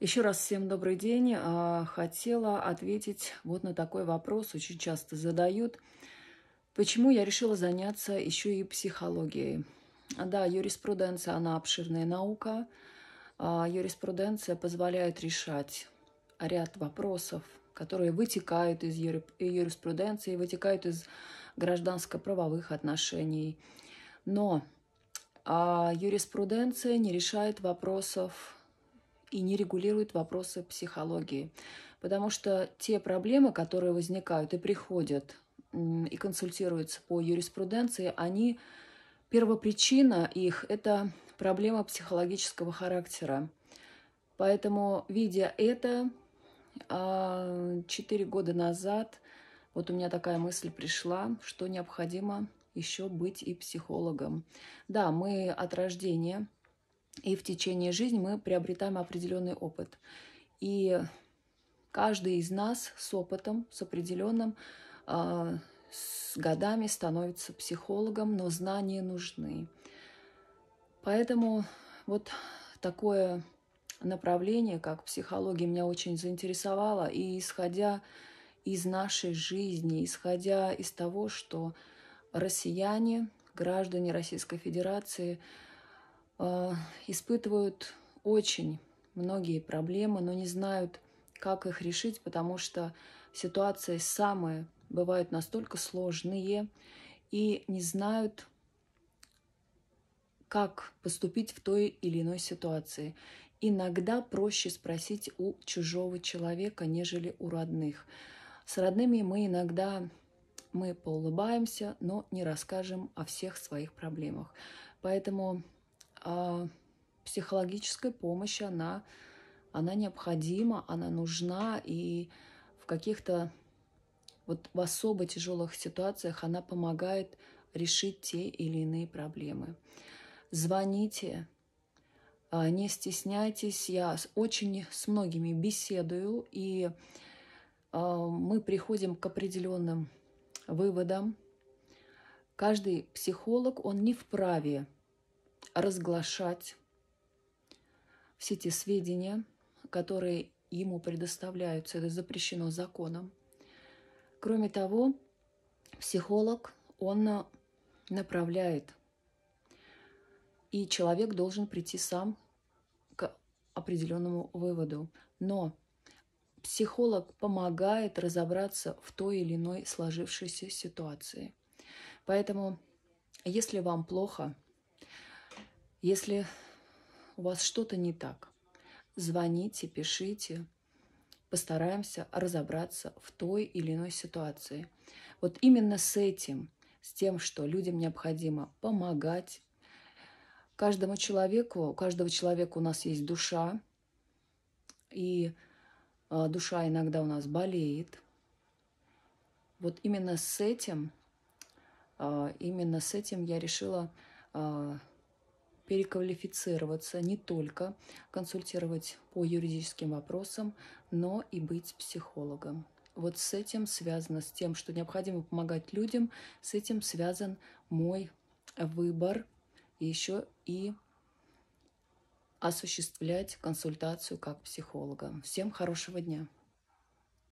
Еще раз всем добрый день. А, хотела ответить вот на такой вопрос, очень часто задают. Почему я решила заняться еще и психологией? Да, юриспруденция, она обширная наука. А, юриспруденция позволяет решать ряд вопросов, которые вытекают из юриспруденции, вытекают из гражданско-правовых отношений. Но а, юриспруденция не решает вопросов и не регулирует вопросы психологии. Потому что те проблемы, которые возникают и приходят, и консультируются по юриспруденции, они, первопричина их – это проблема психологического характера. Поэтому, видя это, а, четыре года назад вот у меня такая мысль пришла, что необходимо еще быть и психологом. Да, мы от рождения – и в течение жизни мы приобретаем определенный опыт. И каждый из нас с опытом, с определенным, а, с годами становится психологом, но знания нужны. Поэтому вот такое направление, как психология, меня очень заинтересовало. И исходя из нашей жизни, исходя из того, что россияне, граждане Российской Федерации – а, испытывают очень многие проблемы, но не знают, как их решить, потому что ситуации самые бывают настолько сложные и не знают, как поступить в той или иной ситуации. Иногда проще спросить у чужого человека, нежели у родных. С родными мы иногда мы поулыбаемся, но не расскажем о всех своих проблемах. Поэтому э, психологической помощи, она, она необходима, она нужна, и в каких-то вот в особо тяжелых ситуациях она помогает решить те или иные проблемы. Звоните, а, не стесняйтесь, я очень с многими беседую, и а, мы приходим к определенным выводам. Каждый психолог, он не вправе разглашать все те сведения, которые ему предоставляются. Это запрещено законом. Кроме того, психолог, он направляет, и человек должен прийти сам к определенному выводу. Но психолог помогает разобраться в той или иной сложившейся ситуации. Поэтому, если вам плохо – если у вас что-то не так, звоните, пишите, постараемся разобраться в той или иной ситуации. Вот именно с этим, с тем, что людям необходимо помогать, каждому человеку, у каждого человека у нас есть душа, и а, душа иногда у нас болеет. Вот именно с этим, а, именно с этим я решила а, переквалифицироваться, не только консультировать по юридическим вопросам, но и быть психологом. Вот с этим связано, с тем, что необходимо помогать людям, с этим связан мой выбор еще и осуществлять консультацию как психолога. Всем хорошего дня!